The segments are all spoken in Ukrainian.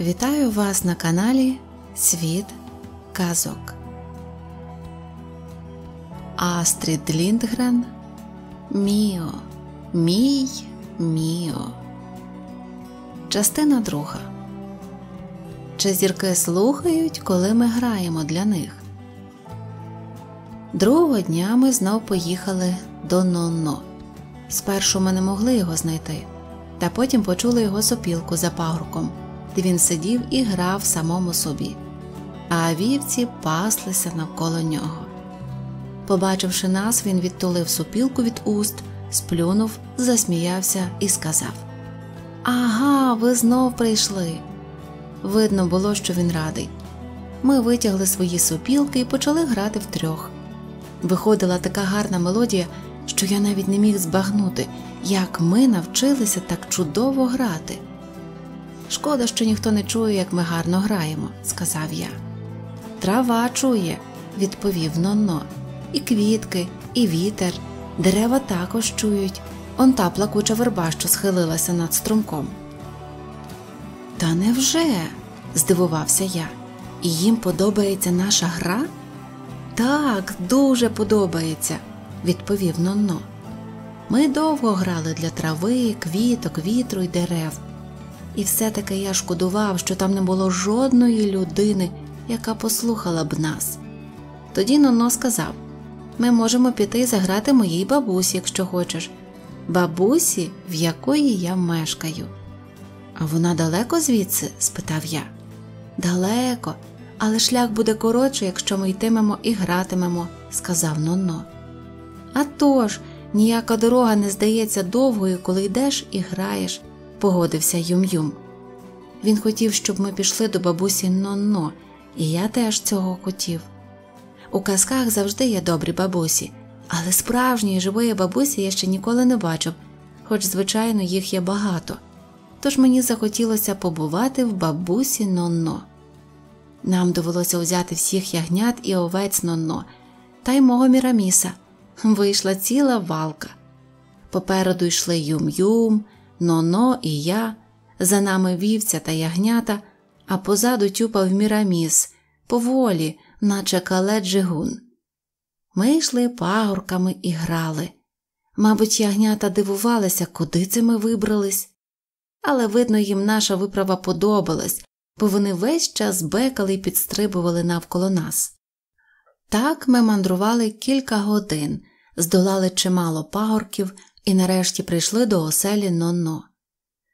Вітаю вас на каналі Світ Казок. Астрід Ліндгрен Міо. Мій Міо. Частина друга. Чи зірки слухають, коли ми граємо для них? Другого дня ми знов поїхали до Нонно. Спершу ми не могли його знайти, та потім почули його сопілку за пагорком де він сидів і грав самому собі, а вівці паслися навколо нього. Побачивши нас, він відтулив супілку від уст, сплюнув, засміявся і сказав: Ага, ви знов прийшли. Видно було, що він радий. Ми витягли свої супілки і почали грати втрьох. Виходила така гарна мелодія, що я навіть не міг збагнути, як ми навчилися так чудово грати. Шкода, що ніхто не чує, як ми гарно граємо, сказав я. Трава чує, відповів Нонно. І квітки, і вітер. Дерева також чують. Он та плакуча верба, що схилилася над струмком. Та невже? здивувався я. І їм подобається наша гра? Так, дуже подобається, відповів Нонно. Ми довго грали для трави, квіток, вітру й дерев. І все-таки я шкодував, що там не було жодної людини, яка послухала б нас. Тоді Ноно сказав ми можемо піти і заграти моїй бабусі, якщо хочеш, бабусі, в якої я мешкаю. А вона далеко звідси? спитав я. Далеко, але шлях буде коротше, якщо ми йтимемо і гратимемо, сказав Нонно. «А тож, ніяка дорога не здається довгою, коли йдеш і граєш погодився Юм-Юм. Він хотів, щоб ми пішли до бабусі Нонно, і я теж цього хотів. У казках завжди є добрі бабусі, але справжньої живої бабусі я ще ніколи не бачив, хоч, звичайно, їх є багато. Тож мені захотілося побувати в бабусі Нонно. Нам довелося взяти всіх ягнят і овець Нонно, та й мого міраміса. Вийшла ціла валка. Попереду йшли юм-юм, Ноно і я, за нами вівця та ягнята, а позаду тюпав міраміс, поволі, наче кале джигун. Ми йшли пагорками і грали. Мабуть, ягнята дивувалися, куди це ми вибрались, але, видно, їм наша виправа подобалась, бо вони весь час бекали і підстрибували навколо нас. Так ми мандрували кілька годин, здолали чимало пагорків і нарешті прийшли до оселі Нонно.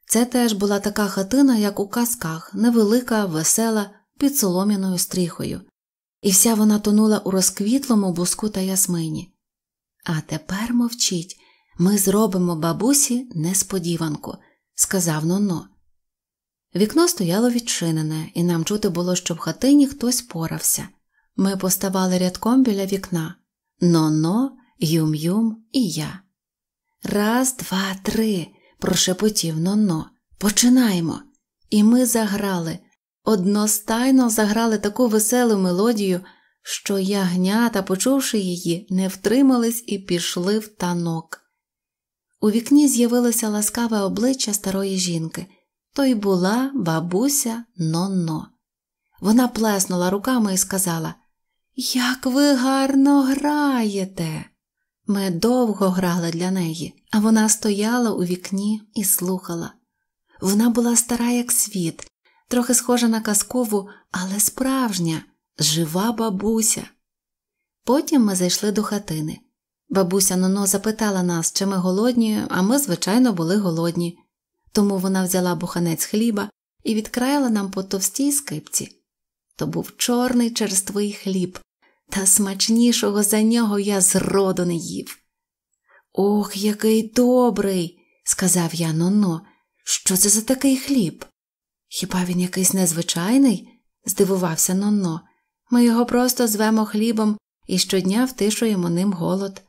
Це теж була така хатина, як у казках, невелика, весела, під солом'яною стріхою, і вся вона тонула у розквітлому буску та ясмині. А тепер мовчіть, ми зробимо бабусі несподіванку, сказав Нонно. Вікно стояло відчинене, і нам чути було, що в хатині хтось порався. Ми поставали рядком біля вікна Ноно, Юм-Юм і я. Раз, два, три, прошепотів Нонно. Починаємо. І ми заграли. Одностайно заграли таку веселу мелодію, що ягнята, почувши її, не втримались і пішли в танок. У вікні з'явилося ласкаве обличчя старої жінки, то й була бабуся Нонно. Вона плеснула руками і сказала Як ви гарно граєте! Ми довго грали для неї, а вона стояла у вікні і слухала. Вона була стара, як світ, трохи схожа на казкову, але справжня, жива бабуся. Потім ми зайшли до хатини. Бабуся Ноно запитала нас, чи ми голодні, а ми, звичайно, були голодні, тому вона взяла буханець хліба і відкраїла нам по товстій скипці. То був чорний черствий хліб та смачнішого за нього я зроду не їв. Ох, який добрий, сказав я Ноно. Що це за такий хліб? Хіба він якийсь незвичайний? здивувався Нонно. Ми його просто звемо хлібом і щодня втишуємо ним голод.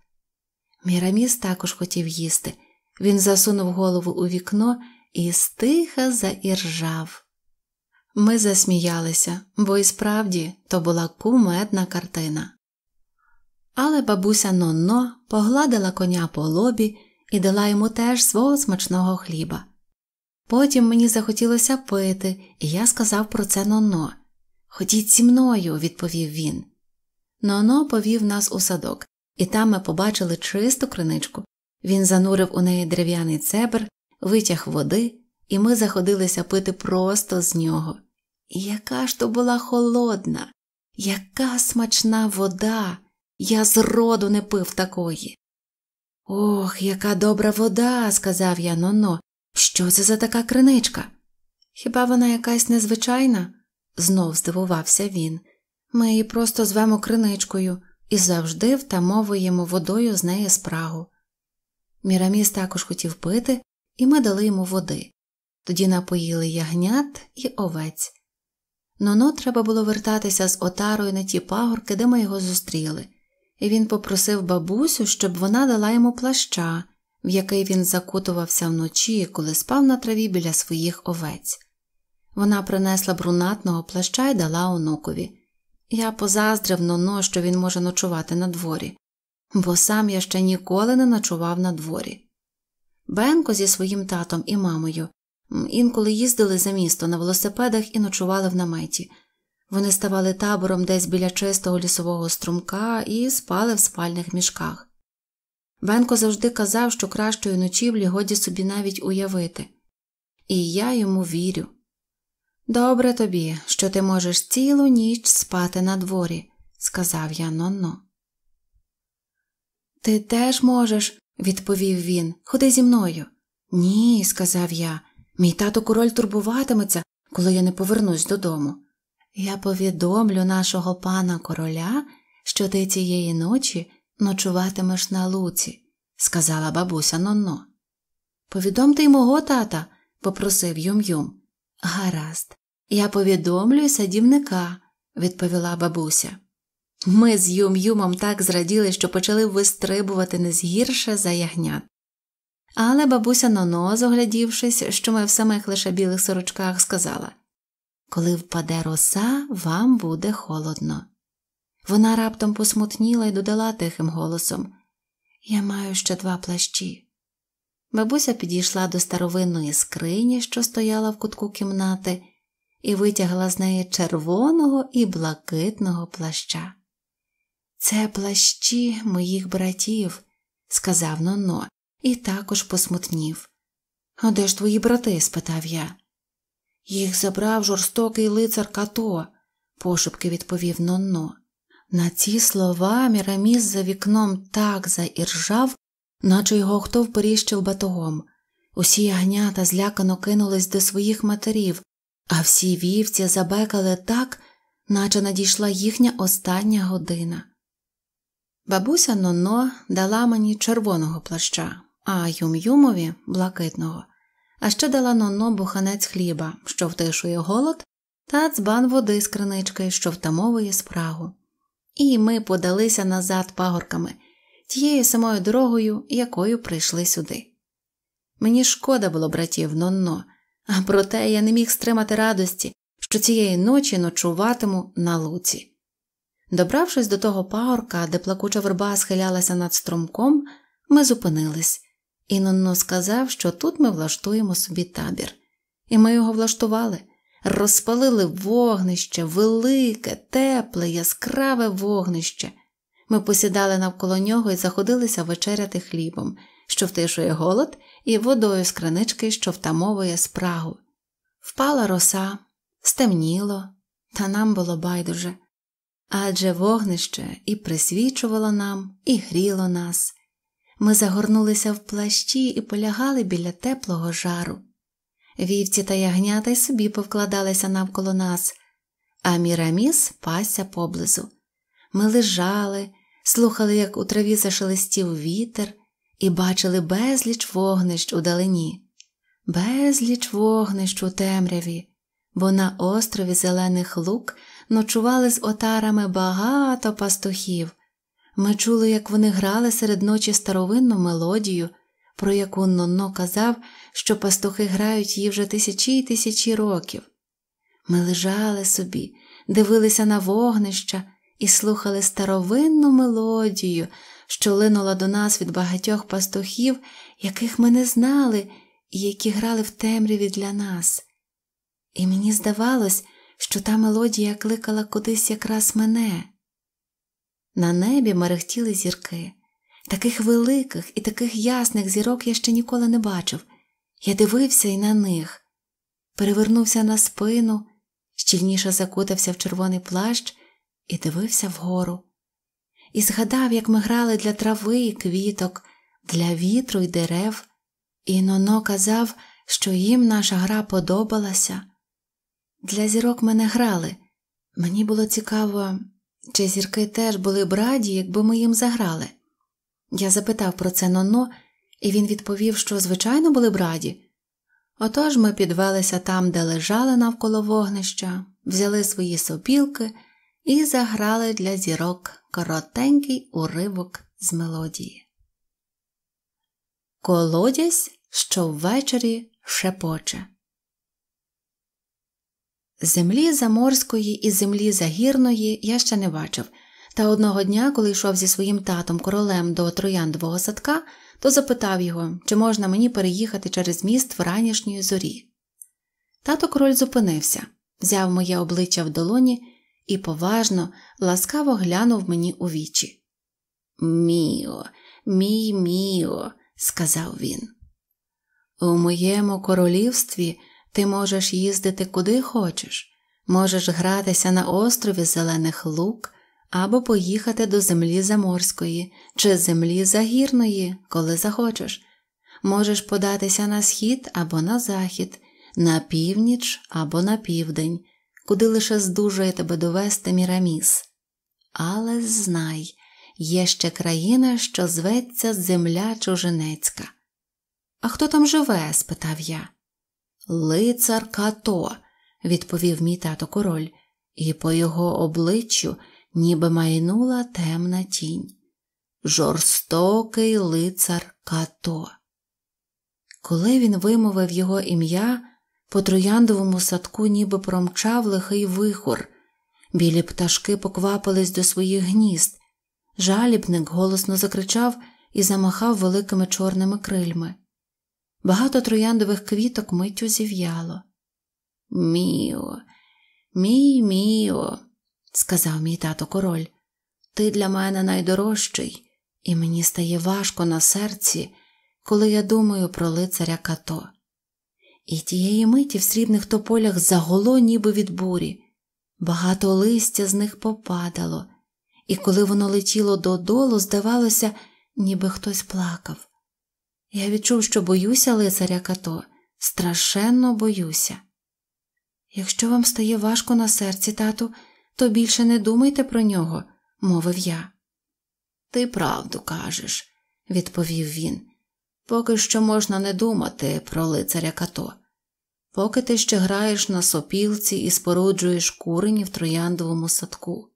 Міраміс також хотів їсти. Він засунув голову у вікно і стиха заіржав. Ми засміялися, бо і справді то була кумедна картина. Але бабуся Нонно погладила коня по лобі і дала йому теж свого смачного хліба. Потім мені захотілося пити, і я сказав про це Нонно. Ходіть зі мною, відповів він. Ноно повів нас у садок, і там ми побачили чисту криничку. Він занурив у неї дерев'яний цебр, витяг води, і ми заходилися пити просто з нього яка ж то була холодна, яка смачна вода, я зроду не пив такої. Ох, яка добра вода, сказав я Ноно. Що це за така криничка? Хіба вона якась незвичайна? знов здивувався він. Ми її просто звемо криничкою і завжди втамовуємо водою з неї спрагу. Міраміс також хотів пити, і ми дали йому води. Тоді напоїли ягнят і овець. Ноно треба було вертатися з отарою на ті пагорки, де ми його зустріли, і він попросив бабусю, щоб вона дала йому плаща, в який він закутувався вночі, коли спав на траві біля своїх овець. Вона принесла брунатного плаща й дала онукові. Я позаздрив Ноно, що він може ночувати на дворі, бо сам я ще ніколи не ночував на дворі. Бенко зі своїм татом і мамою Інколи їздили за місто на велосипедах і ночували в наметі. Вони ставали табором десь біля чистого лісового струмка і спали в спальних мішках. Бенко завжди казав, що кращої ночівлі годі собі навіть уявити, і я йому вірю. Добре тобі, що ти можеш цілу ніч спати на дворі», – сказав я Нонно. Ти теж можеш, відповів він, ходи зі мною. Ні, сказав я. Мій тато король турбуватиметься, коли я не повернусь додому. Я повідомлю нашого пана короля, що ти цієї ночі ночуватимеш на луці, сказала бабуся Нонно. Повідомте й мого тата, попросив Юм-Юм. Гаразд, я повідомлю й садівника, відповіла бабуся. Ми з Юм-Юмом так зраділи, що почали вистрибувати не згірше за ягнят. Але бабуся Ноно, зоглядівшись, що ми в самих лише білих сорочках, сказала Коли впаде роса, вам буде холодно. Вона раптом посмутніла і додала тихим голосом Я маю ще два плащі. Бабуся підійшла до старовинної скрині, що стояла в кутку кімнати, і витягла з неї червоного і блакитного плаща. Це плащі моїх братів, сказав Ноно і також посмутнів. А де ж твої брати? спитав я. Їх забрав жорстокий лицар като, пошепки відповів Нонно. На ці слова Міраміс за вікном так заіржав, наче його хто вперіщив батогом. Усі ягнята злякано кинулись до своїх матерів, а всі вівці забекали так, наче надійшла їхня остання година. Бабуся Ноно дала мені червоного плаща, а Юм-Юмові блакитного, а ще дала Нонно буханець хліба, що втишує голод, та дзбан води з кринички, що втамовує спрагу. І ми подалися назад пагорками, тією самою дорогою, якою прийшли сюди. Мені шкода було братів Нонно, а проте я не міг стримати радості, що цієї ночі ночуватиму на луці. Добравшись до того пагорка, де плакуча верба схилялася над струмком, ми зупинились. І Нонно сказав, що тут ми влаштуємо собі табір. І ми його влаштували, розпалили вогнище, велике, тепле, яскраве вогнище. Ми посідали навколо нього і заходилися вечеряти хлібом, що втишує голод, і водою з кранички, що втамовує спрагу. Впала роса, стемніло, та нам було байдуже. Адже вогнище і присвічувало нам, і гріло нас. Ми загорнулися в плащі і полягали біля теплого жару. Вівці та ягнята й собі повкладалися навколо нас, а міраміс пасся поблизу. Ми лежали, слухали, як у траві зашелестів вітер, і бачили безліч вогнищ у далині, безліч вогнищ у темряві, бо на острові Зелених Лук ночували з отарами багато пастухів. Ми чули, як вони грали серед ночі старовинну мелодію, про яку Нонно казав, що пастухи грають її вже тисячі і тисячі років. Ми лежали собі, дивилися на вогнища і слухали старовинну мелодію, що линула до нас від багатьох пастухів, яких ми не знали і які грали в темряві для нас. І мені здавалось, що та мелодія кликала кудись якраз мене. На небі мерехтіли зірки. Таких великих і таких ясних зірок я ще ніколи не бачив. Я дивився і на них. Перевернувся на спину, щільніше закутався в червоний плащ і дивився вгору. І згадав, як ми грали для трави і квіток, для вітру і дерев, і Ноно казав, що їм наша гра подобалася. Для зірок ми не грали, мені було цікаво, чи зірки теж були б раді, якби ми їм заграли? Я запитав про це ноно, і він відповів, що, звичайно, були б раді. Отож ми підвелися там, де лежали навколо вогнища, взяли свої сопілки і заграли для зірок коротенький уривок з мелодії. Колодязь, що ввечері шепоче. Землі заморської і землі загірної я ще не бачив, та одного дня, коли йшов зі своїм татом королем до трояндового садка, то запитав його, чи можна мені переїхати через міст в ранішньої зорі. Тато король зупинився, взяв моє обличчя в долоні і поважно, ласкаво глянув мені у вічі. Міо, мій міо, сказав він. У моєму королівстві. Ти можеш їздити куди хочеш, можеш гратися на острові Зелених Лук або поїхати до землі заморської чи землі загірної, коли захочеш, можеш податися на схід або на захід, на північ або на південь, куди лише здужує тебе довести Міраміс. Але знай, є ще країна, що зветься Земля Чужинецька. А хто там живе? спитав я. Лицар Като, відповів мій тато король, і по його обличчю ніби майнула темна тінь. Жорстокий лицар Като. Коли він вимовив його ім'я, по трояндовому садку ніби промчав лихий вихор. Білі пташки поквапились до своїх гнізд. Жалібник голосно закричав і замахав великими чорними крильми. Багато трояндових квіток миттю зів'яло. Міо, мій міо, сказав мій тато король, ти для мене найдорожчий, і мені стає важко на серці, коли я думаю про лицаря като. І тієї миті в срібних тополях загуло ніби від бурі, багато листя з них попадало, і коли воно летіло додолу, здавалося, ніби хтось плакав. Я відчув, що боюся лицаря като, страшенно боюся. Якщо вам стає важко на серці, тату, то більше не думайте про нього, мовив я. Ти правду кажеш, відповів він. Поки що можна не думати про лицаря като. Поки ти ще граєш на сопілці і споруджуєш курені в трояндовому садку.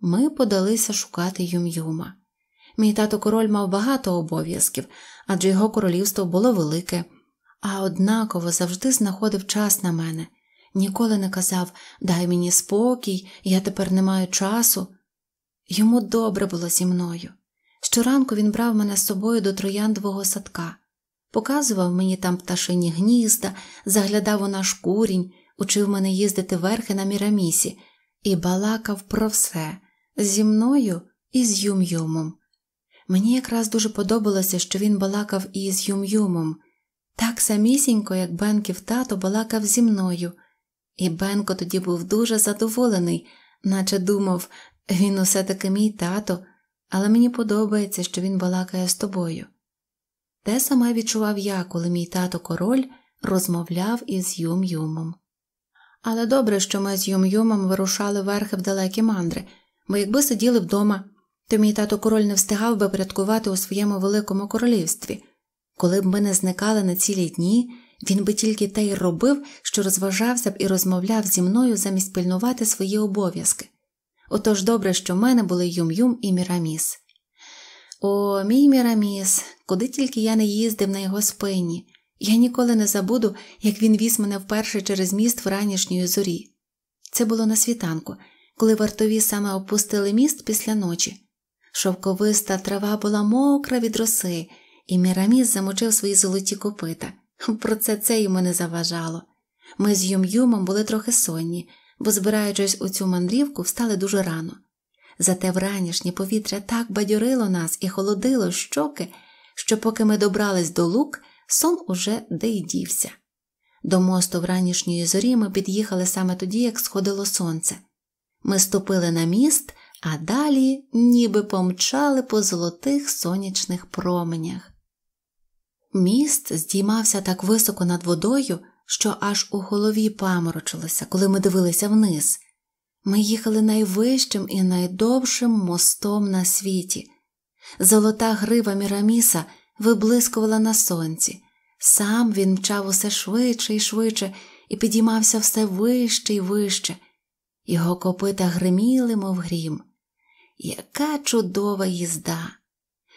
Ми подалися шукати Юм-Юма. Мій тато король мав багато обов'язків, адже його королівство було велике, а однаково завжди знаходив час на мене, ніколи не казав Дай мені спокій, я тепер не маю часу. Йому добре було зі мною. Щоранку він брав мене з собою до трояндового садка, показував мені там пташині гнізда, заглядав у наш курінь, учив мене їздити верхи на мірамісі і балакав про все зі мною і з юм-юмом. Мені якраз дуже подобалося, що він балакав із Юм-Юмом, так самісінько, як Бенків тато балакав зі мною, і Бенко тоді був дуже задоволений, наче думав він усе таки мій тато, але мені подобається, що він балакає з тобою. Те саме відчував я, коли мій тато король розмовляв із Юм-Юмом. Але добре, що ми з Юм-Юмом вирушали верхи в далекі мандри, бо якби сиділи вдома то мій тато король не встигав би порядкувати у своєму великому королівстві. Коли б ми не зникали на цілі дні, він би тільки те й робив, що розважався б і розмовляв зі мною замість пильнувати свої обов'язки. Отож добре, що в мене були Юм-Юм і Міраміс. О, мій Міраміс, куди тільки я не їздив на його спині, я ніколи не забуду, як він віз мене вперше через міст в ранішньої зорі. Це було на світанку, коли вартові саме опустили міст після ночі. Шовковиста трава була мокра від роси, і Міраміс замочив свої золоті копита. Про це це йому не заважало. Ми з Юм-Юмом були трохи сонні, бо, збираючись у цю мандрівку, встали дуже рано. Зате вранішнє повітря так бадьорило нас і холодило щоки, що поки ми добрались до лук, сон уже де й До мосту вранішньої зорі ми під'їхали саме тоді, як сходило сонце. Ми ступили на міст а далі ніби помчали по золотих сонячних променях. Міст здіймався так високо над водою, що аж у голові паморочилося, коли ми дивилися вниз. Ми їхали найвищим і найдовшим мостом на світі. Золота грива Міраміса виблискувала на сонці. Сам він мчав усе швидше і швидше і підіймався все вище і вище. Його копита гриміли, мов грім. Яка чудова їзда!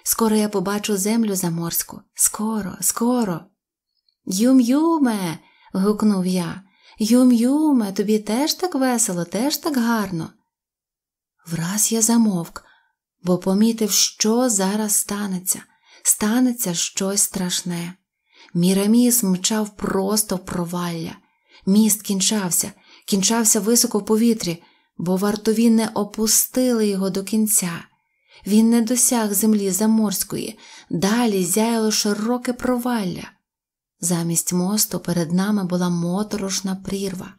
Скоро я побачу землю заморську. Скоро, скоро. Юм-юме. гукнув я. Юм-юме, тобі теж так весело, теж так гарно. Враз я замовк, бо помітив, що зараз станеться. Станеться щось страшне. Міраміс мчав просто в провалля. Міст кінчався, кінчався високо в повітрі бо вартові не опустили його до кінця. Він не досяг землі заморської, далі зяяло широке провалля. Замість мосту перед нами була моторошна прірва.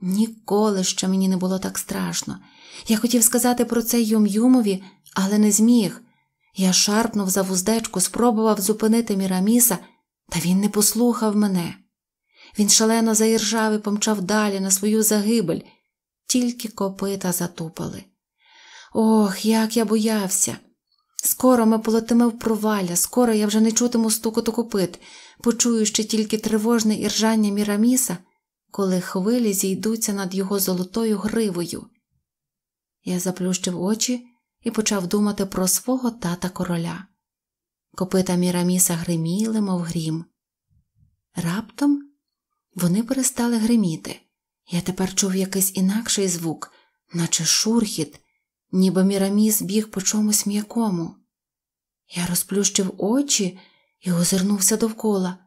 Ніколи ще мені не було так страшно. Я хотів сказати про це Юм-Юмові, але не зміг. Я шарпнув за вуздечку, спробував зупинити Міраміса, та він не послухав мене. Він шалено заіржав і помчав далі на свою загибель тільки копита затупали. Ох, як я боявся. Скоро ми полетиме в провалля, скоро я вже не чутиму стукоту копит, почую ще тільки тривожне іржання Міраміса, коли хвилі зійдуться над його золотою гривою. Я заплющив очі і почав думати про свого тата короля. Копита Міраміса гриміли, мов грім. Раптом вони перестали гриміти. Я тепер чув якийсь інакший звук, наче шурхіт, ніби міраміс біг по чомусь м'якому. Я розплющив очі і озирнувся довкола.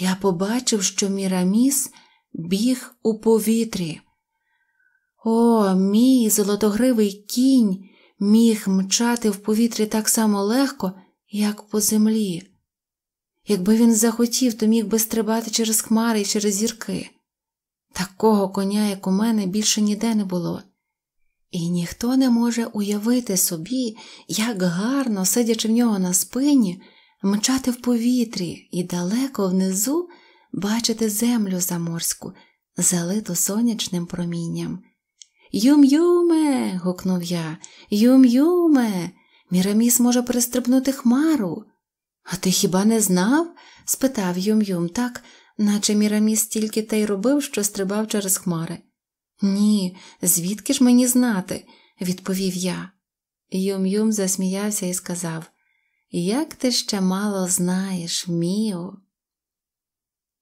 Я побачив, що міраміс біг у повітрі. О, мій золотогривий кінь міг мчати в повітрі так само легко, як по землі. Якби він захотів, то міг би стрибати через хмари і через зірки. Такого коня, як у мене, більше ніде не було. І ніхто не може уявити собі, як гарно, сидячи в нього на спині, мчати в повітрі і далеко внизу бачити землю заморську, залиту сонячним промінням. Юм-юме. гукнув я. Юм-юме. Міраміс може перестрибнути хмару. А ти хіба не знав? спитав Юм-Юм так наче Міраміс тільки те й робив, що стрибав через хмари. Ні, звідки ж мені знати, відповів я. Юм Юм засміявся і сказав Як ти ще мало знаєш, Міо.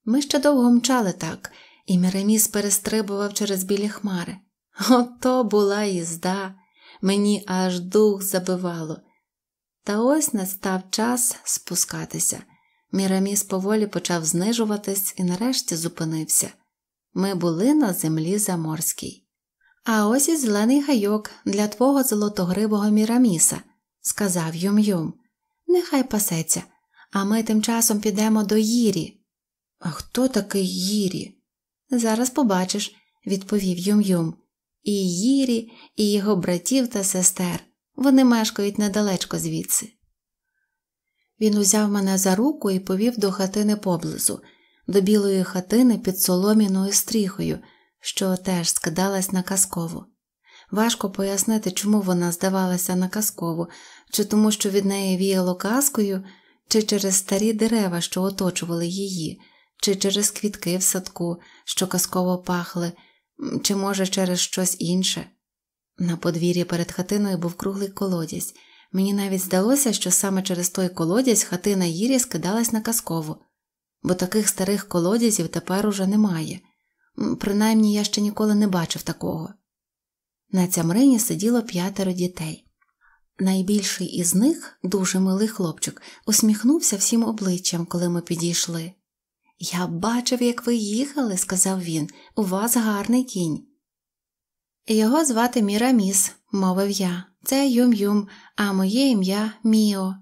Ми ще довго мчали так, і Міраміс перестрибував через білі хмари. Ото була їзда, мені аж дух забивало. Та ось настав час спускатися. Міраміс поволі почав знижуватись і нарешті зупинився. Ми були на землі заморській. А ось і зелений гайок для твого золотогрибого Міраміса, сказав Юм Юм. Нехай пасеться, а ми тим часом підемо до Їрі. А хто такий Їрі? Зараз побачиш, відповів Юм Юм. І Їрі, і його братів та сестер. Вони мешкають недалечко звідси. Він узяв мене за руку і повів до хатини поблизу, до білої хатини під соломіною стріхою, що теж скидалась на казкову. Важко пояснити, чому вона здавалася на казкову, чи тому, що від неї віяло казкою, чи через старі дерева, що оточували її, чи через квітки в садку, що казково пахли, чи, може, через щось інше. На подвір'ї перед хатиною був круглий колодязь. Мені навіть здалося, що саме через той колодязь хатина Гірі скидалась на казкову, бо таких старих колодязів тепер уже немає, принаймні я ще ніколи не бачив такого. На цямрині сиділо п'ятеро дітей. Найбільший із них, дуже милий хлопчик, усміхнувся всім обличчям, коли ми підійшли. Я бачив, як ви їхали, сказав він, у вас гарний кінь. Його звати Міраміс, мовив я. Це Юм-Юм, а моє ім'я Міо.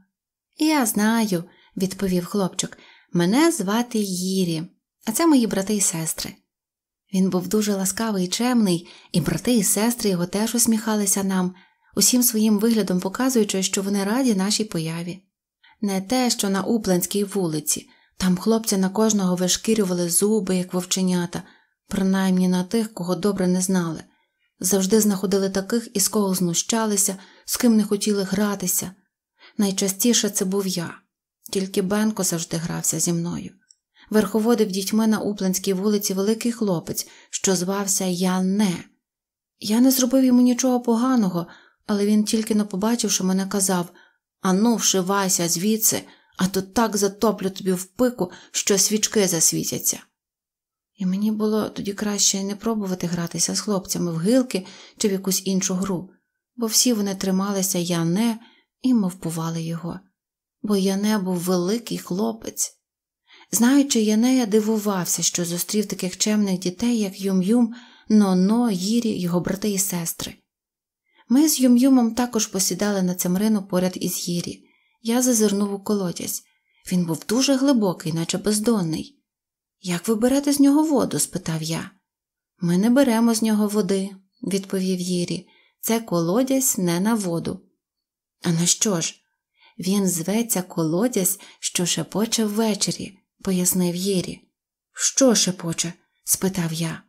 Я знаю, відповів хлопчик. Мене звати Їрі, а це мої брати і сестри. Він був дуже ласкавий і чемний, і брати і сестри його теж усміхалися нам, усім своїм виглядом показуючи, що вони раді нашій появі. Не те, що на Упланській вулиці, там хлопці на кожного вишкірювали зуби, як вовченята, принаймні на тих, кого добре не знали. Завжди знаходили таких, із кого знущалися, з ким не хотіли гратися. Найчастіше це був я, тільки Бенко завжди грався зі мною. Верховодив дітьми на Упленській вулиці великий хлопець, що звався Яне. Я не зробив йому нічого поганого, але він, тільки не побачивши, мене казав Ану, вшивайся звідси, а то так затоплю тобі в пику, що свічки засвітяться. І мені було тоді краще не пробувати гратися з хлопцями в гилки чи в якусь іншу гру, бо всі вони трималися Яне і мовпували його, бо Яне був великий хлопець. Знаючи Яне, я дивувався, що зустрів таких чемних дітей, як Юм-Юм, Ноно, Гірі, його брати і сестри. Ми з Юм-Юмом також посідали на цемрину поряд із Гірі. Я зазирнув у колодязь. Він був дуже глибокий, наче бездонний. Як ви берете з нього воду? спитав я. Ми не беремо з нього води, відповів Єрі. Це колодязь не на воду. А на що ж? Він зветься колодязь, що шепоче ввечері, пояснив Єрі. Що шепоче? спитав я.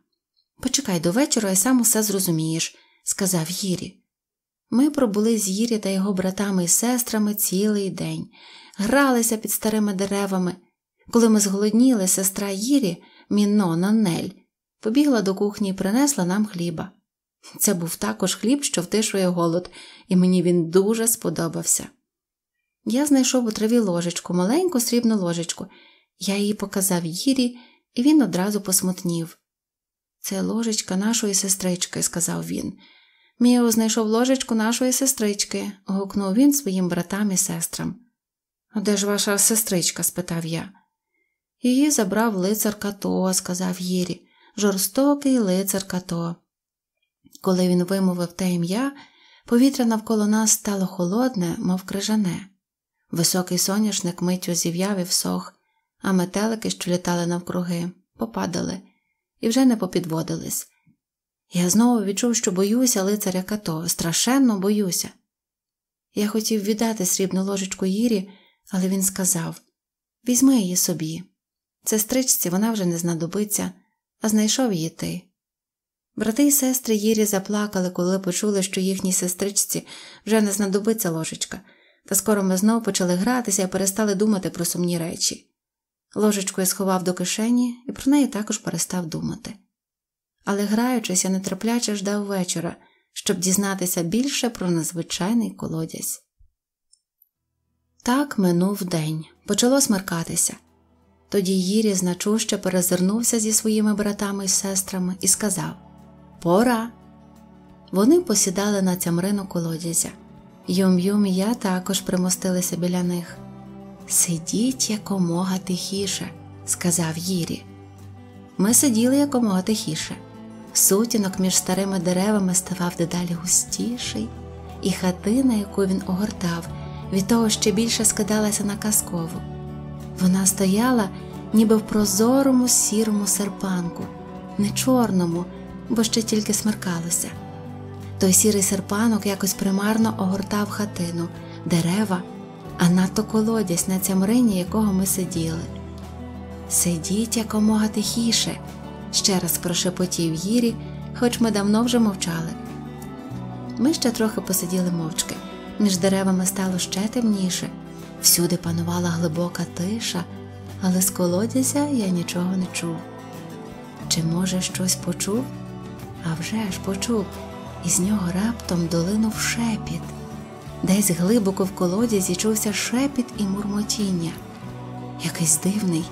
Почекай до вечора і сам усе зрозумієш, сказав Єрі. Ми пробули з Єрі та його братами і сестрами цілий день, гралися під старими деревами. Коли ми зголодніли, сестра Їрі, Мінно Нанель, побігла до кухні і принесла нам хліба. Це був також хліб, що втишує голод, і мені він дуже сподобався. Я знайшов у траві ложечку, маленьку срібну ложечку. Я її показав Їрі, і він одразу посмутнів. Це ложечка нашої сестрички, сказав він. Міо знайшов ложечку нашої сестрички, гукнув він своїм братам і сестрам. А де ж ваша сестричка? спитав я. Її забрав лицар Като, сказав Єрі, жорстокий лицар Като. Коли він вимовив те ім'я, повітря навколо нас стало холодне, мов крижане. Високий соняшник миттю зів'яв і всох, а метелики, що літали навкруги, попадали і вже не попідводились. Я знову відчув, що боюся лицаря като, страшенно боюся. Я хотів віддати срібну ложечку Їрі, але він сказав Візьми її собі. Сестричці вона вже не знадобиться, а знайшов її ти. Брати і сестри Єрі заплакали, коли почули, що їхній сестричці вже не знадобиться ложечка, та скоро ми знов почали гратися і перестали думати про сумні речі. Ложечку я сховав до кишені і про неї також перестав думати. Але, граючись, я нетерпляче ждав вечора, щоб дізнатися більше про незвичайний колодязь. Так минув день, почало смеркатися. Тоді Їрі значуще перезирнувся зі своїми братами і сестрами і сказав Пора. Вони посідали на цямрину колодязя. Юм-юм і я також примостилися біля них. Сидіть якомога тихіше, сказав Їрі. Ми сиділи якомога тихіше. Сутінок між старими деревами ставав дедалі густіший, і хатина, яку він огортав, від того ще більше скидалася на казкову. Вона стояла, ніби в прозорому сірому серпанку, не чорному, бо ще тільки смеркалося. Той сірий серпанок якось примарно огортав хатину, дерева, а надто колодязь на цямрині, якого ми сиділи. Сидіть якомога тихіше, ще раз прошепотів Гірі, хоч ми давно вже мовчали. Ми ще трохи посиділи мовчки, між деревами стало ще темніше. Всюди панувала глибока тиша, але з колодязя я нічого не чув. Чи, може, щось почув? А вже ж почув, і з нього раптом долинув шепіт. Десь глибоко в колодязі чувся шепіт і мурмотіння. Якийсь дивний,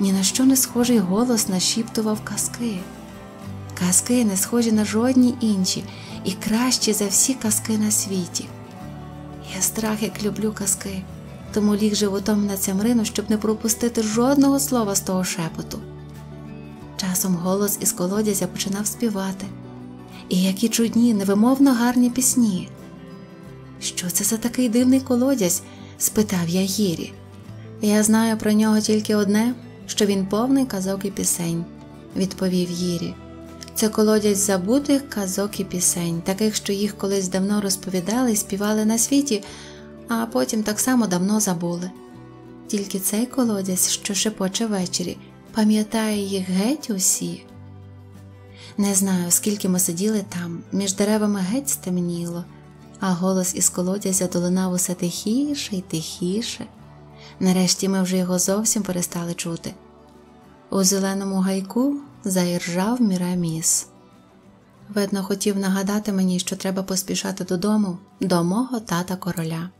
ні на що не схожий голос нашіптував казки. Казки не схожі на жодні інші і кращі за всі казки на світі. Я страх, як люблю казки тому ліг животом на цямрину, щоб не пропустити жодного слова з того шепоту. Часом голос із колодязя починав співати, і які чудні, невимовно гарні пісні. Що це за такий дивний колодязь? спитав я Гірі. Я знаю про нього тільки одне, що він повний казок і пісень, відповів Гірі. Це колодязь забутих казок і пісень, таких, що їх колись давно розповідали і співали на світі, а потім так само давно забули. Тільки цей колодязь, що шепоче ввечері, пам'ятає їх геть усі. Не знаю, скільки ми сиділи там, між деревами геть стемніло, а голос із колодязя долинав усе тихіше і тихіше. Нарешті ми вже його зовсім перестали чути. У зеленому гайку заіржав міраміс. Видно, хотів нагадати мені, що треба поспішати додому, до мого тата короля.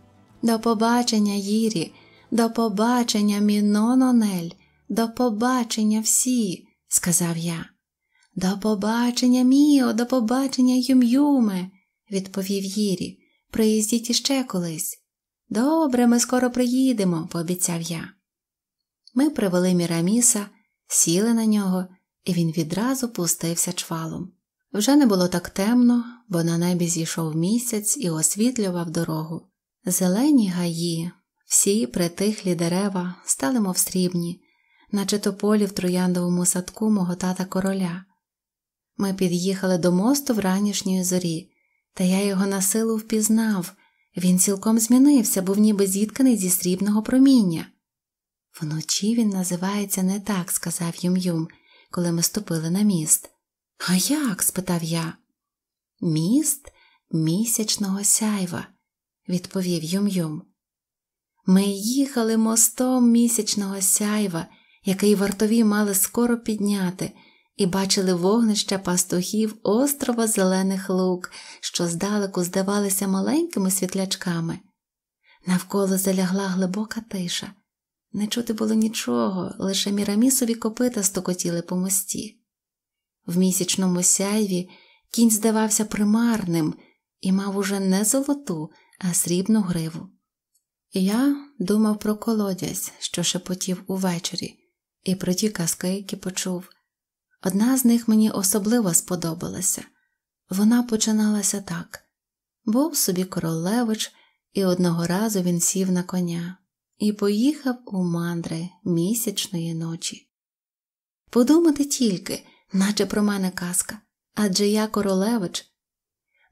До побачення, Їрі, до побачення, Мінононель, до побачення всі, сказав я. До побачення, Міо, до побачення, Юм-Юме, відповів Їрі. Приїздіть іще колись. Добре, ми скоро приїдемо, пообіцяв я. Ми привели Міраміса, сіли на нього, і він відразу пустився чвалом. Вже не було так темно, бо на небі зійшов місяць і освітлював дорогу. Зелені гаї, всі притихлі дерева стали мов срібні, наче тополі в трояндовому садку мого тата короля. Ми під'їхали до мосту в ранішньої зорі, та я його на силу впізнав. Він цілком змінився, був ніби зітканий зі срібного проміння. Вночі він називається не так, сказав Юм Юм, коли ми ступили на міст. А як? спитав я. Міст місячного сяйва відповів Юм-Юм. Ми їхали мостом місячного сяйва, який вартові мали скоро підняти, і бачили вогнища пастухів острова зелених лук, що здалеку здавалися маленькими світлячками. Навколо залягла глибока тиша. Не чути було нічого, лише мірамісові копита стукотіли по мості. В місячному сяйві кінь здавався примарним і мав уже не золоту, а срібну гриву. Я думав про колодязь, що шепотів увечері, і про ті казки, які почув. Одна з них мені особливо сподобалася вона починалася так був собі королевич, і одного разу він сів на коня і поїхав у мандри місячної ночі. Подумати тільки, наче про мене казка, адже я королевич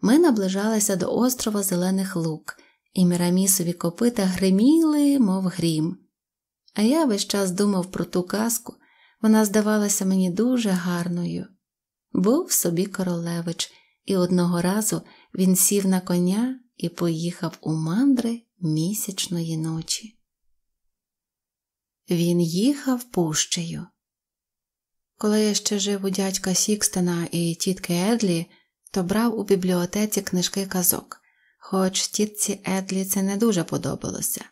ми наближалися до острова Зелених Лук, і мірамісові копита гриміли, мов грім. А я весь час думав про ту казку, вона здавалася мені дуже гарною. Був собі королевич, і одного разу він сів на коня і поїхав у мандри місячної ночі. Він їхав пущею. Коли я ще жив у дядька Сікстена і тітки Едлі, то брав у бібліотеці книжки казок, хоч тітці Едлі це не дуже подобалося.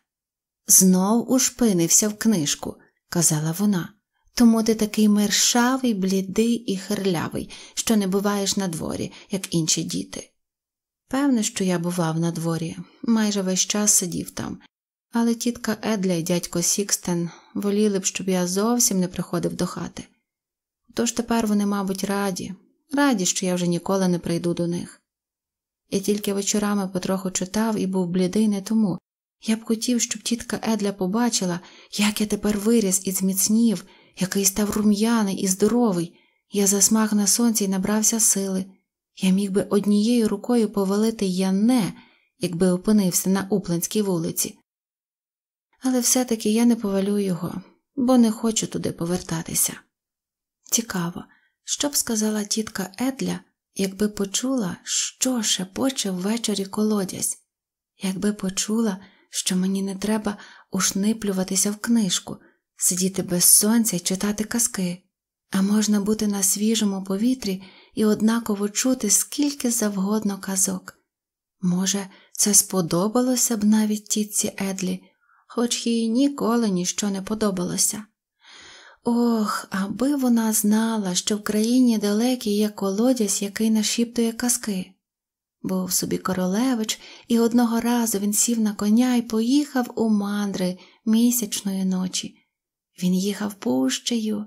Знов ушпинився в книжку, казала вона, тому ти такий мершавий, блідий і хирлявий, що не буваєш на дворі, як інші діти. Певне, що я бував на дворі, майже весь час сидів там, але тітка Едля і дядько Сікстен воліли б, щоб я зовсім не приходив до хати. Тож тепер вони, мабуть, раді, раді, що я вже ніколи не прийду до них. Я тільки вечорами потроху читав і був блідий не тому. Я б хотів, щоб тітка Едля побачила, як я тепер виріс і зміцнів, який став рум'яний і здоровий. Я засмаг на сонці і набрався сили. Я міг би однією рукою повелити Яне, якби опинився на Упленській вулиці. Але все таки я не повалю його, бо не хочу туди повертатися. Цікаво, що б сказала тітка Едля, якби почула, що шепоче ввечері колодязь, якби почула, що мені не треба ушниплюватися в книжку, сидіти без сонця і читати казки, а можна бути на свіжому повітрі і однаково чути скільки завгодно казок. Може, це сподобалося б навіть тітці Едлі, хоч їй ніколи ніщо не подобалося. Ох, аби вона знала, що в країні далекій є колодязь, який нашіптує казки. Був собі королевич, і одного разу він сів на коня і поїхав у мандри місячної ночі. Він їхав пущею.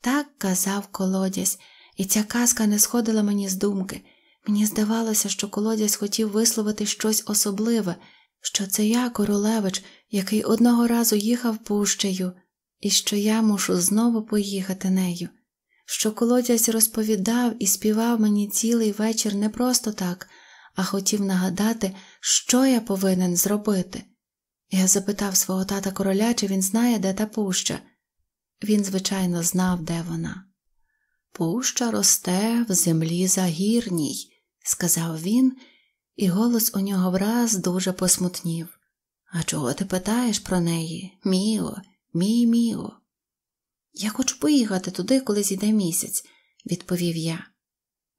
Так казав колодязь, і ця казка не сходила мені з думки. Мені здавалося, що колодязь хотів висловити щось особливе, що це я, королевич, який одного разу їхав пущею і що я мушу знову поїхати нею, що колодязь розповідав і співав мені цілий вечір не просто так, а хотів нагадати, що я повинен зробити. Я запитав свого тата короля, чи він знає, де та пуща. Він, звичайно, знав, де вона. Пуща росте в землі загірній, сказав він, і голос у нього враз дуже посмутнів. А чого ти питаєш про неї, Міло? Мій міло. Я хочу поїхати туди, коли зійде місяць, відповів я.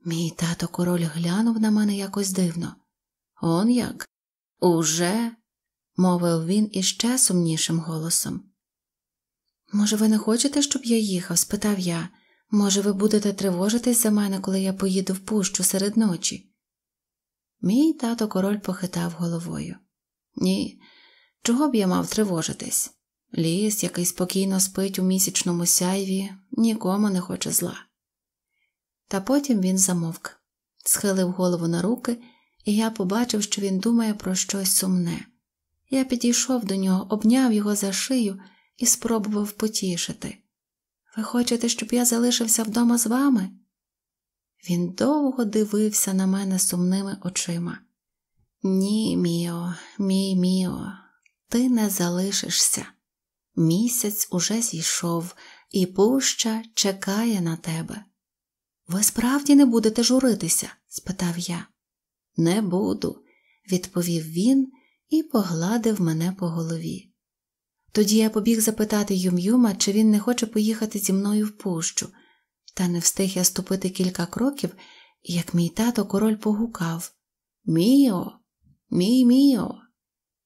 Мій тато король глянув на мене якось дивно. Он як? Уже? мовив він іще сумнішим голосом. Може, ви не хочете, щоб я їхав? спитав я. Може, ви будете тривожитись за мене, коли я поїду в пущу серед ночі? Мій тато король похитав головою. Ні, чого б я мав тривожитись? Ліс, який спокійно спить у місячному сяйві, нікому не хоче зла. Та потім він замовк, схилив голову на руки, і я побачив, що він думає про щось сумне. Я підійшов до нього, обняв його за шию і спробував потішити. Ви хочете, щоб я залишився вдома з вами? Він довго дивився на мене сумними очима. Ні, Міо, мій Міо, ти не залишишся. Місяць уже зійшов, і пуща чекає на тебе. Ви справді не будете журитися? спитав я. Не буду, відповів він і погладив мене по голові. Тоді я побіг запитати Юм-Юма, чи він не хоче поїхати зі мною в пущу, та не встиг я ступити кілька кроків, як мій тато король погукав Міо, мій міо.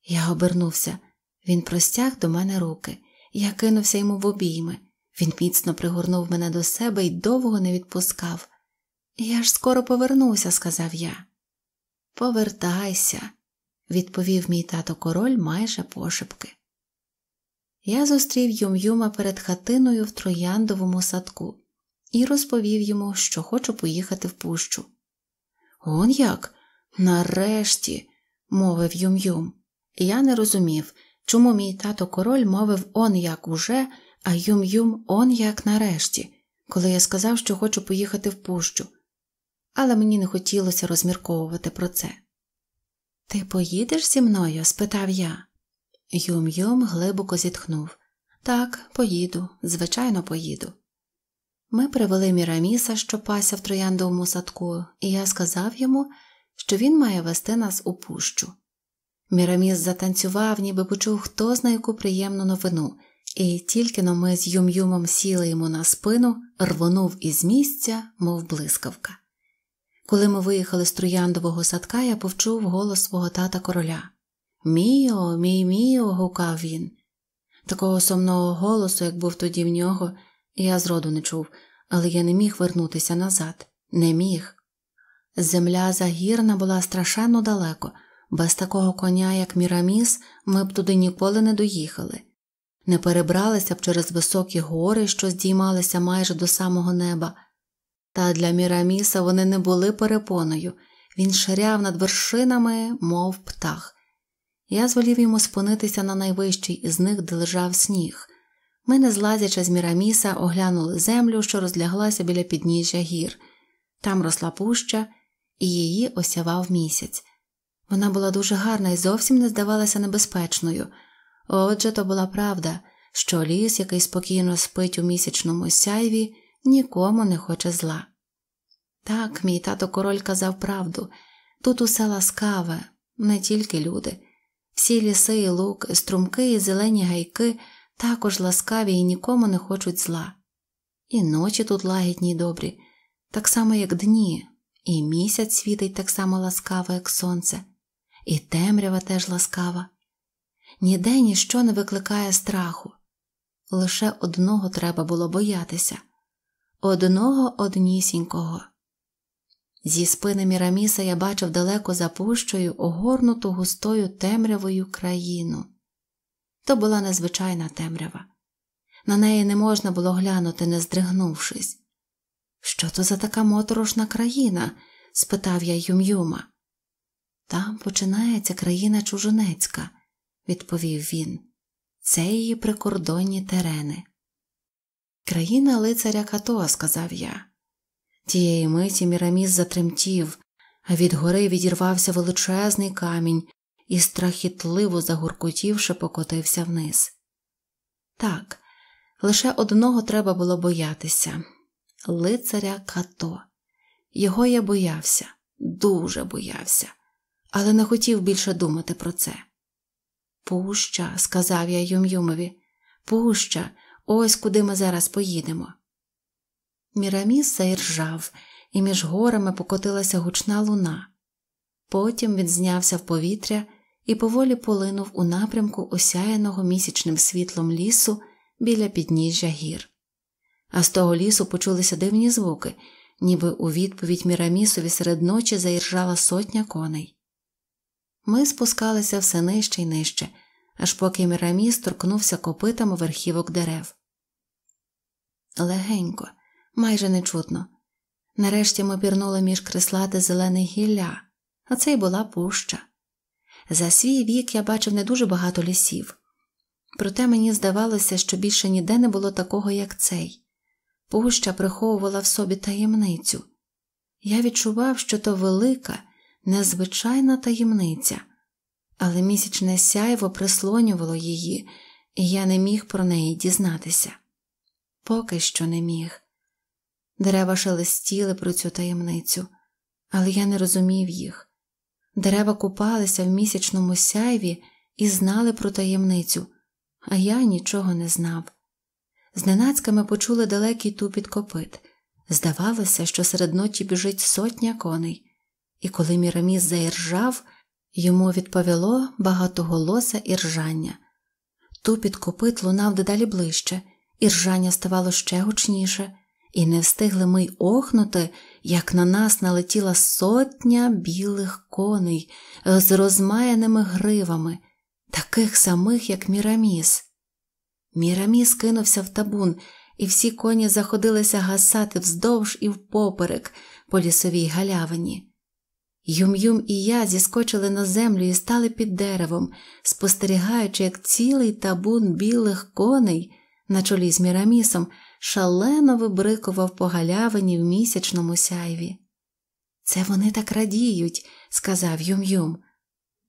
Я обернувся. Він простяг до мене руки, я кинувся йому в обійми. Він міцно пригорнув мене до себе і довго не відпускав. Я ж скоро повернуся, сказав я. Повертайся, відповів мій тато король майже пошепки. Я зустрів Юм-Юма перед хатиною в трояндовому садку і розповів йому, що хочу поїхати в пущу. Он як? Нарешті, мовив Юм-Юм. Я не розумів чому мій тато король мовив он як уже, а юм-юм он як нарешті, коли я сказав, що хочу поїхати в пущу. Але мені не хотілося розмірковувати про це. Ти поїдеш зі мною? спитав я. Юм-юм глибоко зітхнув. Так, поїду, звичайно, поїду. Ми привели Міраміса, що пася в трояндовому садку, і я сказав йому, що він має вести нас у пущу. Міраміс затанцював, ніби почув хто зна яку приємну новину, і тільки но ми з юм-юмом сіли йому на спину, рвонув із місця, мов блискавка. Коли ми виїхали з трояндового садка, я повчув голос свого тата короля. Міо, мій міо, гукав він. Такого сумного голосу, як був тоді в нього, я зроду не чув, але я не міг вернутися назад, не міг. Земля загірна була страшенно далеко. Без такого коня, як Міраміс, ми б туди ніколи не доїхали, не перебралися б через високі гори, що здіймалися майже до самого неба. Та для Міраміса вони не були перепоною, він ширяв над вершинами, мов птах. Я звелів йому спинитися на найвищий із них, де лежав сніг. Ми, не злазячи з Міраміса, оглянули землю, що розляглася біля підніжжя гір. Там росла пуща, і її осявав місяць. Вона була дуже гарна і зовсім не здавалася небезпечною. Отже, то була правда, що ліс, який спокійно спить у місячному сяйві, нікому не хоче зла. Так, мій тато король казав правду тут усе ласкаве, не тільки люди. Всі ліси і лук, струмки і зелені гайки також ласкаві і нікому не хочуть зла. І ночі тут лагідні й добрі, так само, як дні, і місяць світить так само ласкаво, як сонце і темрява теж ласкава. Ніде ніщо не викликає страху, лише одного треба було боятися одного однісінького. Зі спини Міраміса я бачив далеко за пущою огорнуту густою темрявою країну. То була незвичайна темрява. На неї не можна було глянути, не здригнувшись. Що то за така моторошна країна? спитав я Юм-Юма. Там починається країна чужинецька, відповів він. Це її прикордонні терени. Країна лицаря Като, сказав я. Тієї миті Міраміс затремтів, а від гори відірвався величезний камінь і, страхітливо загуркотівши, покотився вниз. Так, лише одного треба було боятися лицаря Като. Його я боявся, дуже боявся але не хотів більше думати про це. Пуща, сказав я Юм-Юмові, пуща, ось куди ми зараз поїдемо. Міраміс заіржав, і між горами покотилася гучна луна. Потім він знявся в повітря і поволі полинув у напрямку осяяного місячним світлом лісу біля підніжжя гір. А з того лісу почулися дивні звуки, ніби у відповідь Мірамісові серед ночі заіржала сотня коней. Ми спускалися все нижче й нижче, аж поки Міраміс торкнувся копитами верхівок дерев. Легенько, майже нечутно. Нарешті ми пірнули між креслати зелений гілля, а це й була пуща. За свій вік я бачив не дуже багато лісів, проте мені здавалося, що більше ніде не було такого, як цей. Пуща приховувала в собі таємницю. Я відчував, що то велика незвичайна таємниця, але місячне сяйво прислонювало її, і я не міг про неї дізнатися. Поки що не міг. Дерева шелестіли про цю таємницю, але я не розумів їх. Дерева купалися в місячному сяйві і знали про таємницю, а я нічого не знав. Зненацька ми почули далекий тупіт копит. Здавалося, що серед ночі біжить сотня коней і коли Міраміс заіржав, йому відповіло багато іржання. і ржання. Тупіт копит лунав дедалі ближче, іржання ставало ще гучніше, і не встигли ми й охнути, як на нас налетіла сотня білих коней з розмаяними гривами, таких самих, як Міраміс. Міраміс кинувся в табун, і всі коні заходилися гасати вздовж і впоперек по лісовій галявині. Юм-Юм і я зіскочили на землю і стали під деревом, спостерігаючи, як цілий табун білих коней на чолі з Мірамісом шалено вибрикував по галявині в місячному сяйві. Це вони так радіють, сказав Юм-Юм.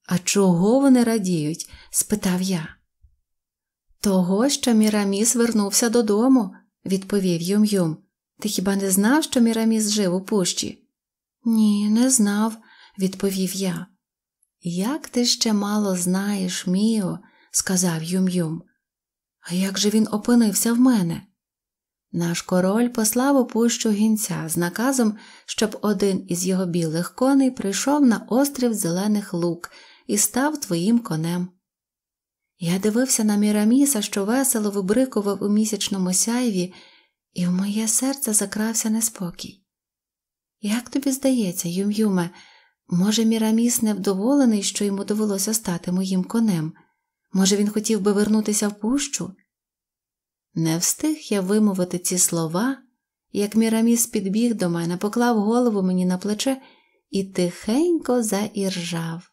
А чого вони радіють? спитав я. Того, що Міраміс вернувся додому, відповів Юм-Юм. Ти хіба не знав, що Міраміс жив у пущі? Ні, не знав, відповів я. Як ти ще мало знаєш, Міо, сказав Юм-Юм. А як же він опинився в мене? Наш король послав у пущу гінця з наказом, щоб один із його білих коней прийшов на острів Зелених Лук і став твоїм конем. Я дивився на Міраміса, що весело вибрикував у місячному сяйві, і в моє серце закрався неспокій. Як тобі здається, Юм-Юме, може, Міраміс невдоволений, що йому довелося стати моїм конем? Може, він хотів би вернутися в пущу? Не встиг я вимовити ці слова, як Міраміс підбіг до мене, поклав голову мені на плече і тихенько заіржав.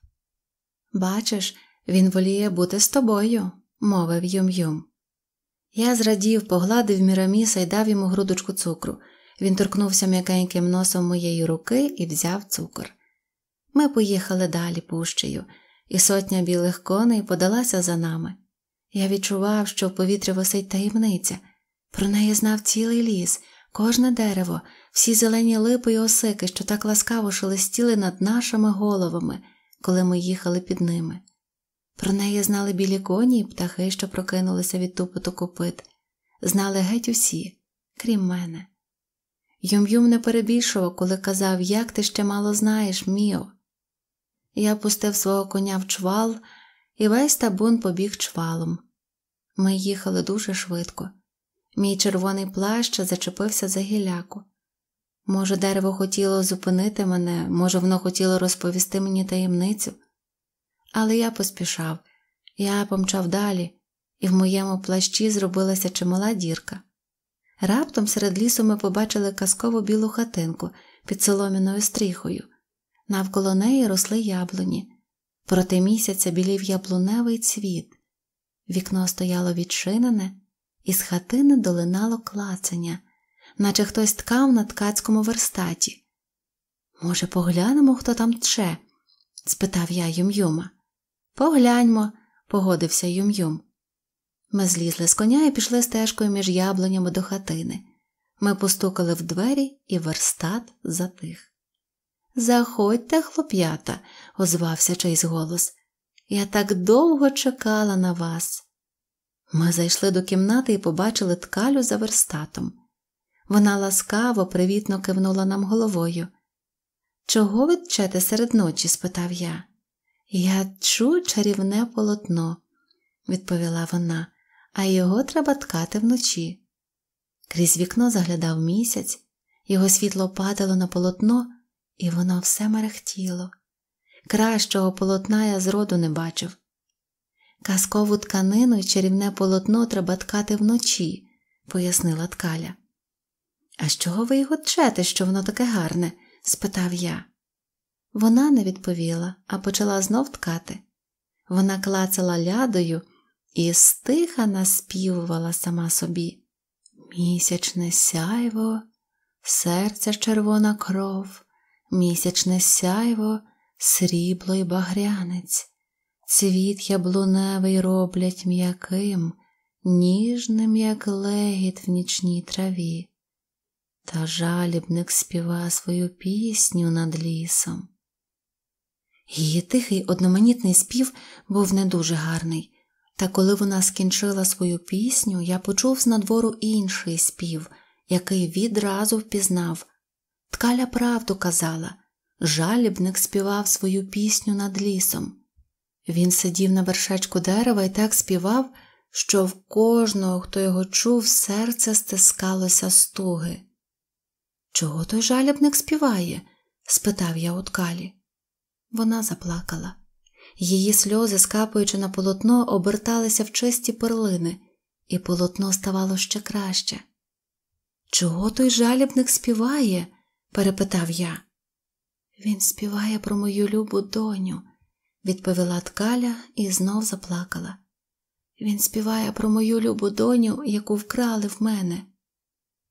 Бачиш, він воліє бути з тобою, мовив Юм-Юм. Я зрадів, погладив Міраміса і дав йому грудочку цукру. Він торкнувся м'якеньким носом моєї руки і взяв цукор. Ми поїхали далі пущею, і сотня білих коней подалася за нами. Я відчував, що в повітрі висить таємниця. Про неї знав цілий ліс, кожне дерево, всі зелені липи й осики, що так ласкаво шелестіли над нашими головами, коли ми їхали під ними. Про неї знали білі коні і птахи, що прокинулися від тупоту копит, знали геть усі, крім мене. Юм-Юм не перебільшував, коли казав, як ти ще мало знаєш, Міо. Я пустив свого коня в чвал і весь табун побіг чвалом. Ми їхали дуже швидко. Мій червоний плащ зачепився за гіляку. Може, дерево хотіло зупинити мене, може, воно хотіло розповісти мені таємницю. Але я поспішав, я помчав далі, і в моєму плащі зробилася чимала дірка. Раптом серед лісу ми побачили казкову білу хатинку під соломіною стріхою. Навколо неї росли яблуні. Проти місяця білів яблуневий цвіт. Вікно стояло відчинене, і з хатини долинало клацання, наче хтось ткав на ткацькому верстаті. Може, поглянемо, хто там тче? спитав я Юм-Юма. Погляньмо, погодився Юм-Юм. Ми злізли з коня і пішли стежкою між яблунями до хатини. Ми постукали в двері, і верстат затих. Заходьте, хлоп'ята, озвався чийсь голос. Я так довго чекала на вас. Ми зайшли до кімнати і побачили ткалю за верстатом. Вона ласкаво, привітно кивнула нам головою. Чого ви тчете серед ночі? спитав я. Я чу чарівне полотно, відповіла вона а його треба ткати вночі. Крізь вікно заглядав місяць, його світло падало на полотно, і воно все мерехтіло. Кращого полотна я зроду не бачив. Казкову тканину і чарівне полотно треба ткати вночі, пояснила ткаля. А з чого ви його тчете, що воно таке гарне? спитав я. Вона не відповіла, а почала знов ткати. Вона клацала лядою і стиха наспівувала сама собі Місячне сяйво, серце червона кров, місячне сяйво, срібло й багрянець, цвіт яблуневий роблять м'яким, ніжним, як легіт в нічній траві. Та жалібник співа свою пісню над лісом. Її тихий одноманітний спів був не дуже гарний, та коли вона скінчила свою пісню, я почув знадвору інший спів, який відразу впізнав. Ткаля правду казала жалібник співав свою пісню над лісом. Він сидів на вершечку дерева і так співав, що в кожного, хто його чув, серце стискалося стуги. Чого той жалібник співає? спитав я у ткалі. Вона заплакала. Її сльози, скапуючи на полотно, оберталися в чисті перлини, і полотно ставало ще краще. Чого той жалібник співає? перепитав я. Він співає про мою любу доню, відповіла ткаля і знов заплакала. Він співає про мою любу доню, яку вкрали в мене.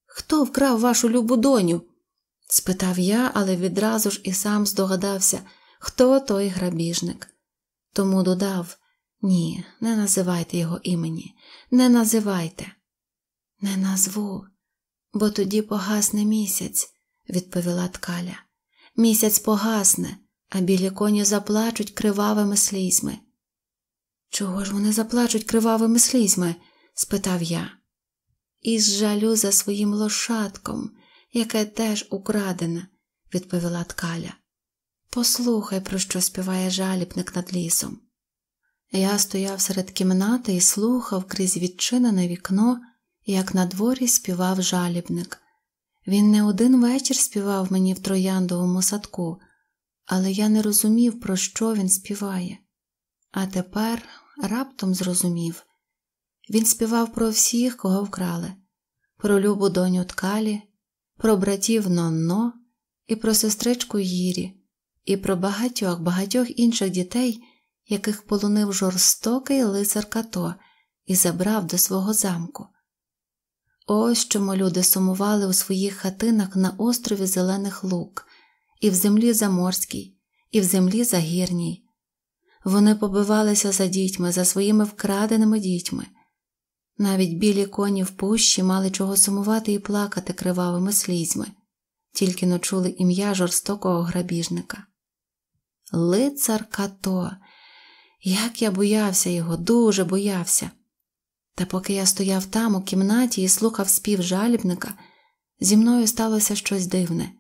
Хто вкрав вашу любу доню? спитав я, але відразу ж і сам здогадався, хто той грабіжник тому додав Ні, не називайте його імені, не називайте. Не назву, бо тоді погасне місяць, відповіла ткаля. Місяць погасне, а білі коні заплачуть кривавими слізьми. Чого ж вони заплачуть кривавими слізьми? спитав я. Із жалю за своїм лошадком, яке теж украдене, відповіла ткаля. Послухай, про що співає жалібник над лісом. Я стояв серед кімнати і слухав крізь відчинене вікно, як на дворі співав жалібник. Він не один вечір співав мені в трояндовому садку, але я не розумів, про що він співає. А тепер раптом зрозумів він співав про всіх, кого вкрали, про любу доню ткалі, про братів Нонно і про сестричку Їрі і про багатьох багатьох інших дітей, яких полонив жорстокий лицар Като і забрав до свого замку. Ось чому люди сумували у своїх хатинах на острові Зелених Лук, і в землі Заморській, і в землі Загірній. Вони побивалися за дітьми, за своїми вкраденими дітьми. Навіть білі коні в пущі мали чого сумувати і плакати кривавими слізьми, тільки ночули ім'я жорстокого грабіжника лицар Като. Як я боявся його, дуже боявся. Та поки я стояв там, у кімнаті і слухав спів жалібника, зі мною сталося щось дивне.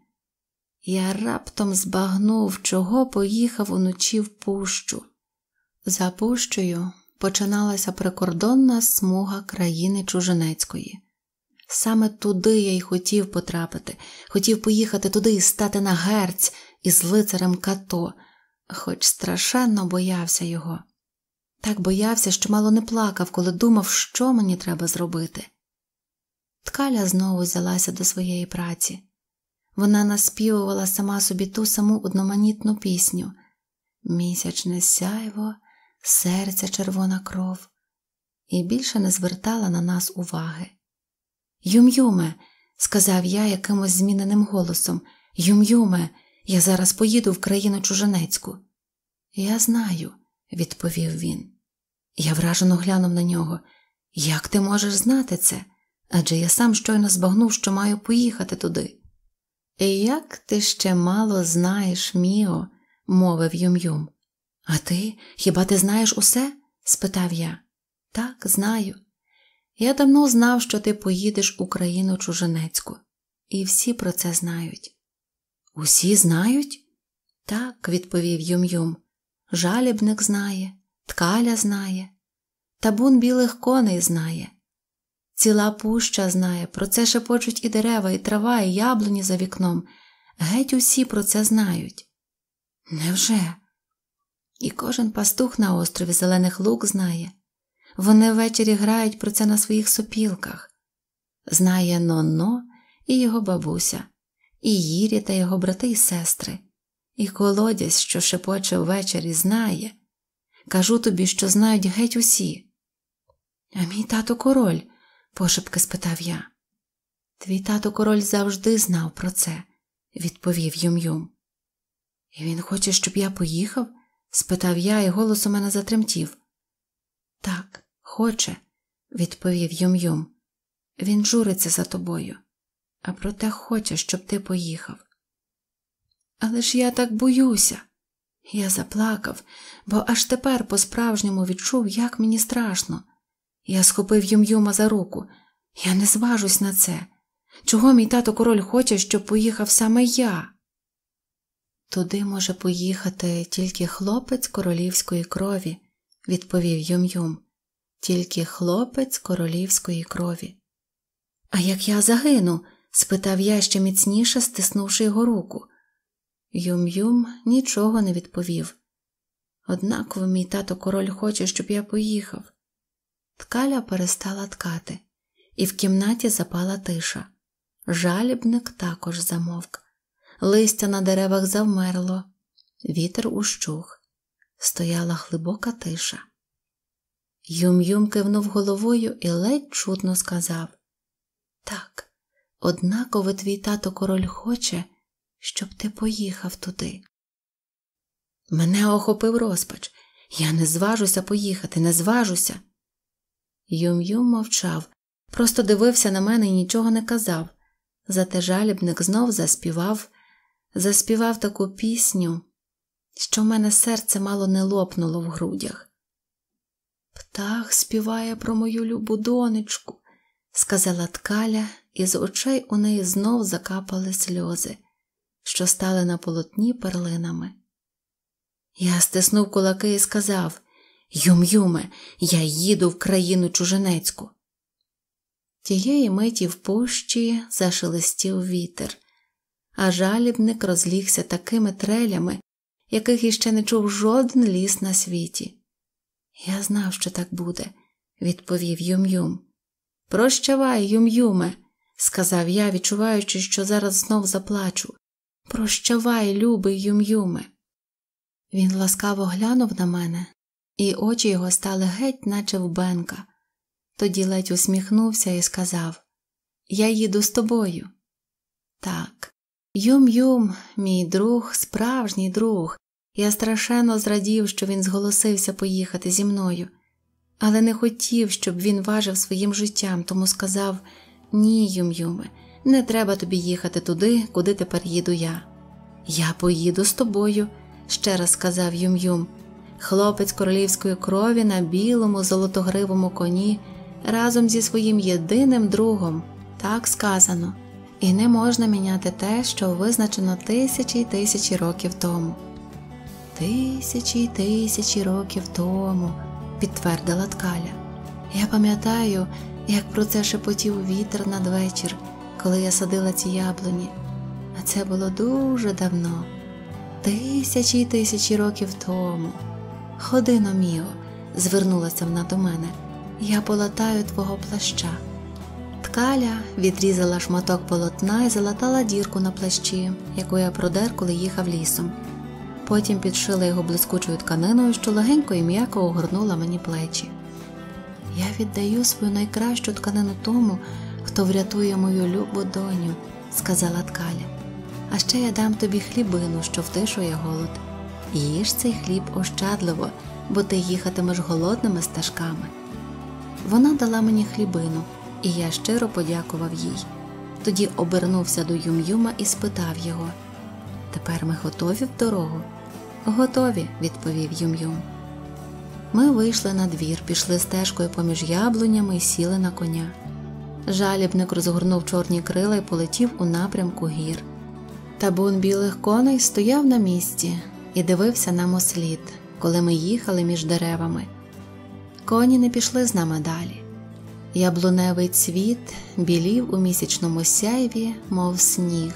Я раптом збагнув, чого поїхав уночі в пущу. За Пущою починалася прикордонна смуга країни Чужинецької. Саме туди я й хотів потрапити, хотів поїхати туди і стати на герць із лицарем Като – хоч страшенно боявся його. Так боявся, що мало не плакав, коли думав, що мені треба зробити. Ткаля знову взялася до своєї праці. Вона наспівувала сама собі ту саму одноманітну пісню Місячне сяйво, серця червона кров, і більше не звертала на нас уваги. Юм-юме, сказав я якимось зміненим голосом, Юм-юме, я зараз поїду в країну чужинецьку. Я знаю, відповів він. Я вражено глянув на нього. Як ти можеш знати це? Адже я сам щойно збагнув, що маю поїхати туди. Як ти ще мало знаєш, Міо, мовив Юм-Юм. А ти хіба ти знаєш усе? спитав я. Так, знаю. Я давно знав, що ти поїдеш у країну чужинецьку, і всі про це знають. Усі знають? Так, відповів Юм-Юм. Жалібник знає, ткаля знає, табун білих коней знає. Ціла пуща знає, про це шепочуть і дерева, і трава, і яблуні за вікном. Геть усі про це знають. Невже? І кожен пастух на острові Зелених Лук знає. Вони ввечері грають про це на своїх сопілках. Знає Нонно -но і його бабуся і Їрі та його брати і сестри, і колодязь, що шепоче ввечері, знає. Кажу тобі, що знають геть усі. А мій тато король? пошепки спитав я. Твій тато король завжди знав про це, відповів Юм-Юм. І він хоче, щоб я поїхав? спитав я, і голос у мене затремтів. Так, хоче, відповів Юм-Юм. Він журиться за тобою а проте хоче, щоб ти поїхав. Але ж я так боюся. Я заплакав, бо аж тепер по справжньому відчув, як мені страшно. Я схопив Юм-Юма за руку. Я не зважусь на це. Чого мій тато король хоче, щоб поїхав саме я? Туди може поїхати тільки хлопець королівської крові, відповів Юм-Юм. Тільки хлопець королівської крові. А як я загину, спитав я ще міцніше, стиснувши його руку. Юм-Юм нічого не відповів. Однаково мій тато король хоче, щоб я поїхав. Ткаля перестала ткати, і в кімнаті запала тиша. Жалібник також замовк. Листя на деревах завмерло, вітер ущух. Стояла глибока тиша. Юм-Юм кивнув головою і ледь чутно сказав Так. Однаково твій тато король хоче, щоб ти поїхав туди. Мене охопив розпач. Я не зважуся поїхати, не зважуся. Юм Юм мовчав, просто дивився на мене і нічого не казав. Зате жалібник знов заспівав, заспівав таку пісню, що в мене серце мало не лопнуло в грудях. Птах співає про мою любу донечку, сказала ткаля, і з очей у неї знов закапали сльози, що стали на полотні перлинами. Я стиснув кулаки і сказав Юм-юме, я їду в країну чужинецьку. Тієї миті в пущі зашелестів вітер, а жалібник розлігся такими трелями, яких іще не чув жоден ліс на світі. Я знав, що так буде, відповів Юм-Юм. Прощавай, Юм-Юме, сказав я, відчуваючи, що зараз знов заплачу. Прощавай, любий Юм-Юме. Він ласкаво глянув на мене, і очі його стали геть, наче в бенка. Тоді ледь усміхнувся і сказав Я їду з тобою. Так, Юм-Юм, мій друг, справжній друг. Я страшенно зрадів, що він зголосився поїхати зі мною але не хотів, щоб він важив своїм життям, тому сказав Ні, Юм-Юме, не треба тобі їхати туди, куди тепер їду я. Я поїду з тобою, ще раз сказав Юм-Юм. Хлопець королівської крові на білому золотогривому коні разом зі своїм єдиним другом, так сказано, і не можна міняти те, що визначено тисячі й тисячі років тому. Тисячі й тисячі років тому підтвердила ткаля. Я пам'ятаю, як про це шепотів вітер надвечір, коли я садила ці яблуні. А це було дуже давно, тисячі й тисячі років тому. Ходи номіо, звернулася вона до мене, я полатаю твого плаща. Ткаля відрізала шматок полотна і залатала дірку на плащі, яку я продер, коли їхав лісом. Потім підшила його блискучою тканиною, що легенько і м'яко огорнула мені плечі. Я віддаю свою найкращу тканину тому, хто врятує мою любу доню, сказала ткаля. А ще я дам тобі хлібину, що втишує голод. Їж цей хліб ощадливо, бо ти їхатимеш голодними стажками. Вона дала мені хлібину, і я щиро подякував їй. Тоді обернувся до Юм-Юма і спитав його Тепер ми готові в дорогу. Готові, відповів Юм-Юм. Ми вийшли на двір, пішли стежкою поміж яблунями і сіли на коня. Жалібник розгорнув чорні крила і полетів у напрямку гір. Табун білих коней стояв на місці і дивився нам ослід, коли ми їхали між деревами. Коні не пішли з нами далі. Яблуневий цвіт білів у місячному сяйві, мов сніг,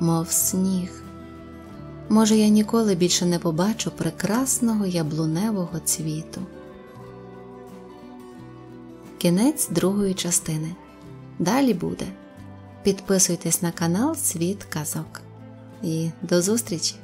мов сніг. Може, я ніколи більше не побачу прекрасного яблуневого цвіту. Кінець другої частини. Далі буде. Підписуйтесь на канал Світ Казок. І до зустрічі!